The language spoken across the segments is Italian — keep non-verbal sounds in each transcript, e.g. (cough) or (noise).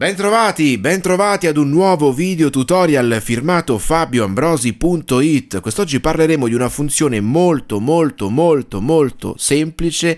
Bentrovati, bentrovati ad un nuovo video tutorial firmato fabioambrosi.it Quest'oggi parleremo di una funzione molto molto molto molto semplice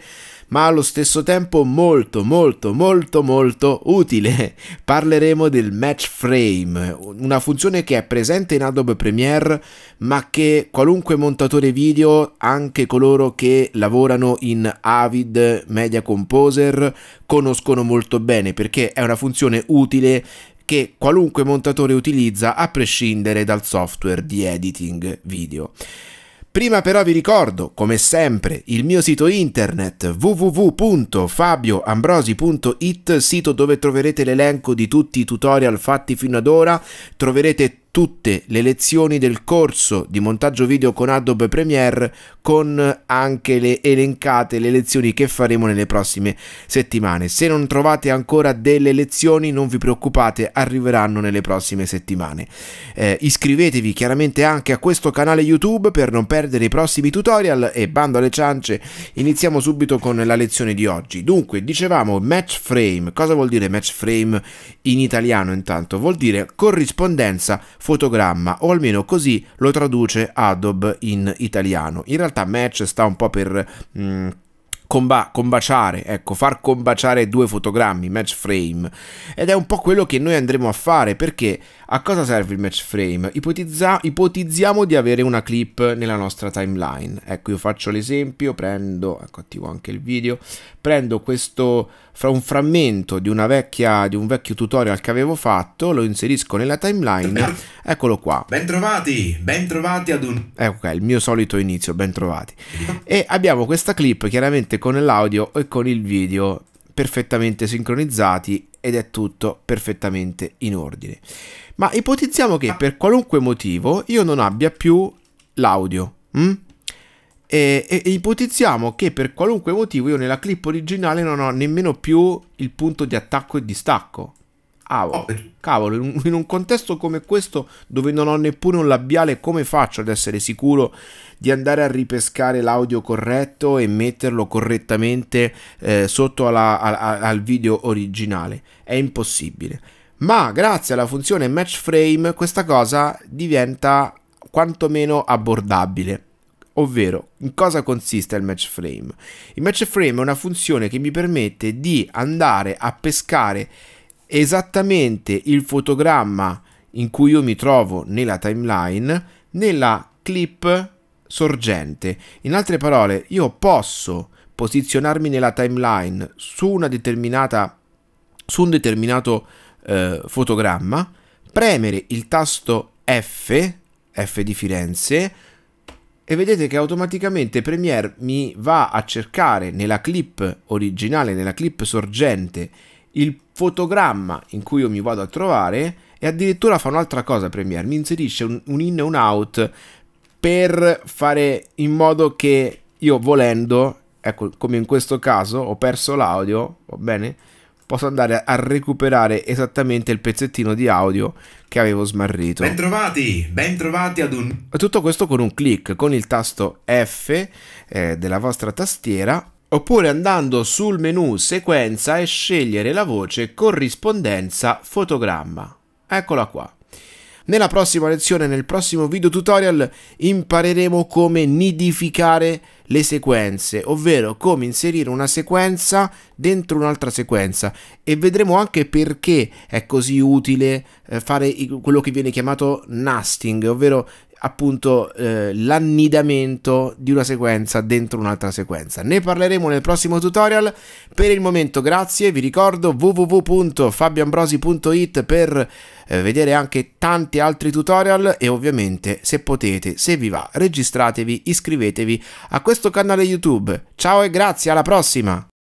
ma allo stesso tempo molto molto molto molto utile. (laughs) Parleremo del match frame, una funzione che è presente in Adobe Premiere ma che qualunque montatore video, anche coloro che lavorano in Avid Media Composer, conoscono molto bene perché è una funzione utile che qualunque montatore utilizza a prescindere dal software di editing video. Prima però vi ricordo, come sempre, il mio sito internet www.fabioambrosi.it, sito dove troverete l'elenco di tutti i tutorial fatti fino ad ora, troverete tutte le lezioni del corso di montaggio video con Adobe Premiere con anche le elencate le lezioni che faremo nelle prossime settimane. Se non trovate ancora delle lezioni non vi preoccupate, arriveranno nelle prossime settimane. Eh, iscrivetevi chiaramente anche a questo canale YouTube per non perdere i prossimi tutorial e bando alle ciance, iniziamo subito con la lezione di oggi. Dunque, dicevamo match frame, cosa vuol dire match frame in italiano intanto? Vuol dire corrispondenza fotogramma, o almeno così lo traduce Adobe in italiano. In realtà match sta un po' per... Mh, mm, comba- combaciare, ecco, far combaciare due fotogrammi, match frame. Ed è un po' quello che noi andremo a fare perché a cosa serve il match frame? Ipotizza ipotizziamo di avere una clip nella nostra timeline. Ecco, io faccio l'esempio, prendo, ecco attivo anche il video, prendo questo fra un frammento di, una vecchia, di un vecchio tutorial che avevo fatto, lo inserisco nella timeline, (coughs) eccolo qua. Bentrovati, bentrovati ad un... Ecco, ok, il mio solito inizio, bentrovati. e abbiamo questa clip chiaramente con l'audio e con il video perfettamente sincronizzati ed è tutto perfettamente in ordine. Ma ipotizziamo che per qualunque motivo io non abbia più l'audio. Hm? Mm? E, e, e, ipotizziamo che per qualunque motivo io nella clip originale non ho nemmeno più il punto di attacco e di stacco. Cavolo, cavolo in, un, contesto come questo dove non ho neppure un labiale, come faccio ad essere sicuro di andare a ripescare l'audio corretto e metterlo correttamente eh, sotto alla, a, al video originale? È impossibile. Ma grazie alla funzione match frame questa cosa diventa quantomeno abbordabile. Ovvero, in cosa consiste il match frame? Il match frame è una funzione che mi permette di andare a pescare esattamente il fotogramma in cui io mi trovo nella timeline nella clip sorgente. In altre parole, io posso posizionarmi nella timeline su una determinata su un determinato eh, fotogramma, premere il tasto F, F di Firenze e vedete che automaticamente Premiere mi va a cercare nella clip originale, nella clip sorgente il fotogramma in cui io mi vado a trovare e addirittura fa un'altra cosa Premiere, mi inserisce un, un in e un out per fare in modo che io volendo, ecco come in questo caso ho perso l'audio, va bene? posso andare a recuperare esattamente il pezzettino di audio che avevo smarrito. Bentrovati, bentrovati ad un... Tutto questo con un clic, con il tasto F eh, della vostra tastiera oppure andando sul menu sequenza e scegliere la voce corrispondenza fotogramma. Eccola qua. Nella prossima lezione, nel prossimo video tutorial, impareremo come nidificare le sequenze, ovvero come inserire una sequenza dentro un'altra sequenza e vedremo anche perché è così utile eh, fare quello che viene chiamato nesting, ovvero appunto eh, l'annidamento di una sequenza dentro un'altra sequenza. Ne parleremo nel prossimo tutorial. Per il momento grazie, vi ricordo www.fabioambrosi.it per eh, vedere anche tanti altri tutorial e ovviamente se potete, se vi va, registratevi, iscrivetevi a questo canale YouTube. Ciao e grazie, alla prossima!